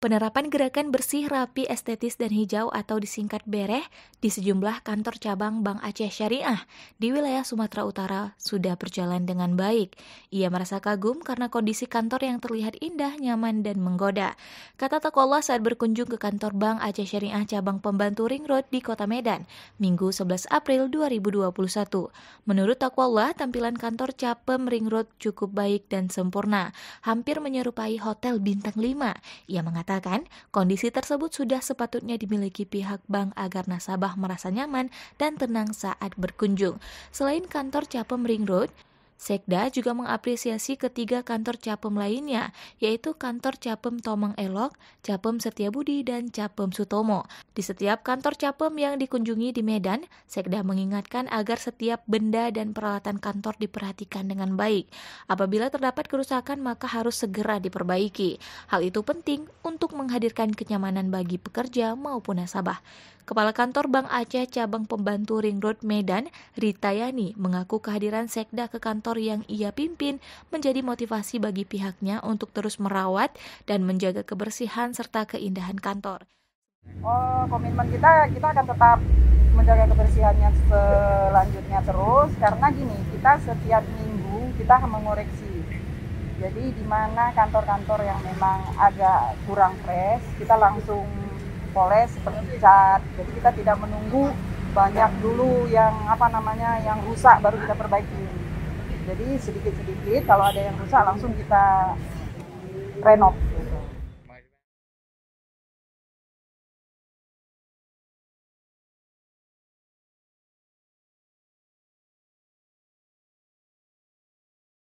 penerapan gerakan bersih, rapi, estetis, dan hijau atau disingkat bereh di sejumlah kantor cabang Bank Aceh Syariah di wilayah Sumatera Utara sudah berjalan dengan baik. Ia merasa kagum karena kondisi kantor yang terlihat indah, nyaman, dan menggoda. Kata Tokola saat berkunjung ke kantor Bank Aceh Syariah cabang pembantu Ring Road di Kota Medan, Minggu 11 April 2021. Menurut Tokola, tampilan kantor Capem Ring Road cukup baik dan sempurna, hampir menyerupai hotel bintang 5. Ia mengatakan mengatakan kondisi tersebut sudah sepatutnya dimiliki pihak bank agar nasabah merasa nyaman dan tenang saat berkunjung. Selain kantor Capem Ring Road, Sekda juga mengapresiasi ketiga kantor Capem lainnya, yaitu kantor Capem Tomang Elok, Capem Setiabudi, dan Capem Sutomo. Di setiap kantor Capem yang dikunjungi di Medan, Sekda mengingatkan agar setiap benda dan peralatan kantor diperhatikan dengan baik. Apabila terdapat kerusakan, maka harus segera diperbaiki. Hal itu penting untuk menghadirkan kenyamanan bagi pekerja maupun nasabah. Kepala Kantor Bank Aceh Cabang Pembantu Ring Road Medan, Rita Yani, mengaku kehadiran Sekda ke kantor kantor yang ia pimpin menjadi motivasi bagi pihaknya untuk terus merawat dan menjaga kebersihan serta keindahan kantor. Oh, komitmen kita kita akan tetap menjaga kebersihannya selanjutnya terus karena gini, kita setiap minggu kita mengoreksi. Jadi di mana kantor-kantor yang memang agak kurang fresh, kita langsung poles seperti cat. Jadi kita tidak menunggu banyak dulu yang apa namanya yang rusak baru kita perbaiki jadi sedikit-sedikit kalau ada yang rusak langsung kita renov.